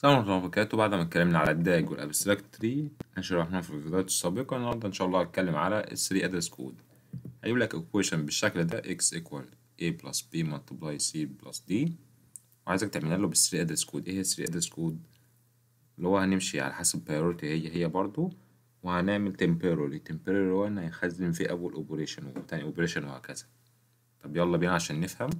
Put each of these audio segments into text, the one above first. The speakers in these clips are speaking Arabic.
السلام عليكم ورحمة الله وبركاته بعد ما اتكلمنا على الداج والابستراكت تري احنا شرحناها في الفيديوهات السابقة النهاردة ان شاء الله هتكلم على ال 3 ادرس كود هجيب لك ايكويشن بالشكل ده x equal a plus b multiply c plus d وعايزك تعملها له بال 3 ادرس كود ايه هي ال 3 ادرس كود اللي هو هنمشي على حسب priority هي هي برضو وهنعمل temporary temporary هو ان هيخزن في اول اوبريشن وتاني اوبريشن وهكذا طب يلا بينا عشان نفهم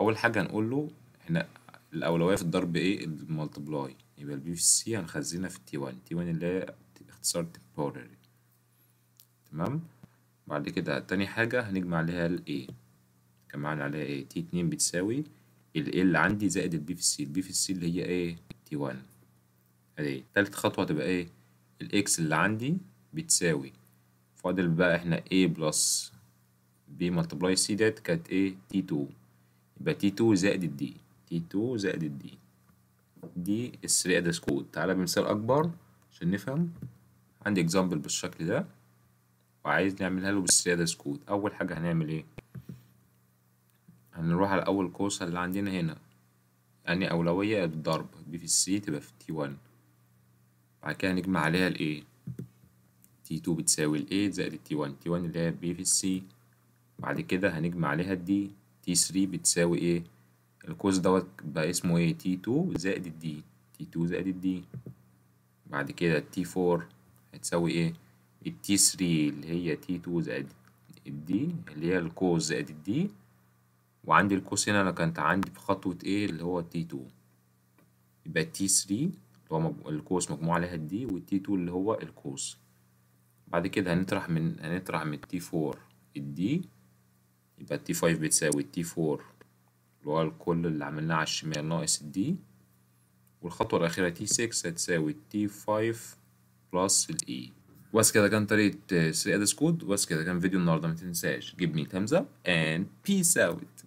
اول حاجة هنقول له هنا الأولوية في الضرب إيه المالتبلاي يبقى البي في سي هنخزنها في التي 1 تي 1 اللي هي اختصار temporary تمام بعد كده تاني حاجة هنجمع عليها الاي A عليها ايه تي 2 بتساوي ال A اللي عندي زائد البي في سي البي في سي اللي هي ايه تي 1 ادي تالت خطوة هتبقى ايه الاكس اللي عندي بتساوي فاضل بقى احنا A بلس B مالتبلاي سي ديت كانت ايه تي 2 يبقى تي 2 زائد الدي دي 2 زائد الدي دي الثري ادرس كود تعالى بمثال اكبر عشان نفهم عندي اكزامبل بالشكل ده وعايز نعملها له بالثري ادرس كود اول حاجه هنعمل ايه هنروح على اول قوس اللي عندنا هنا يعني اولويه الضرب بي في السي تبقى في تي 1 بعد كده هنجمع عليها الايه تي 2 بتساوي الاي زائد تي 1 تي 1 اللي هي بي في السي بعد كده هنجمع عليها الدي تي 3 بتساوي ايه الكوز دوت بقى اسمه ايه تي 2 زائد الدي تي 2 زائد الدي بعد كده تي 4 هتساوي ايه التي 3 اللي هي تي 2 زائد الدي اللي هي الكوز زائد الدي وعندي الكوس هنا انا كانت عندي في خطوة ايه اللي هو تي 2 يبقى تي 3 اللي هو الكوس مجموع عليها الدي والتي 2 اللي هو الكوس بعد كده هنطرح من هنطرح من تي 4 الدي يبقى تي 5 بتساوي تي 4 اللي هو الكل اللي عملناه على الشمال ناقص الدي والخطوة الأخيرة تي 6 هتساوي تي 5 بلس الإي بس كده كان طريقة 3 آه، أدس كود بس كده كان فيديو النهاردة متنساش give me thumbs up and peace out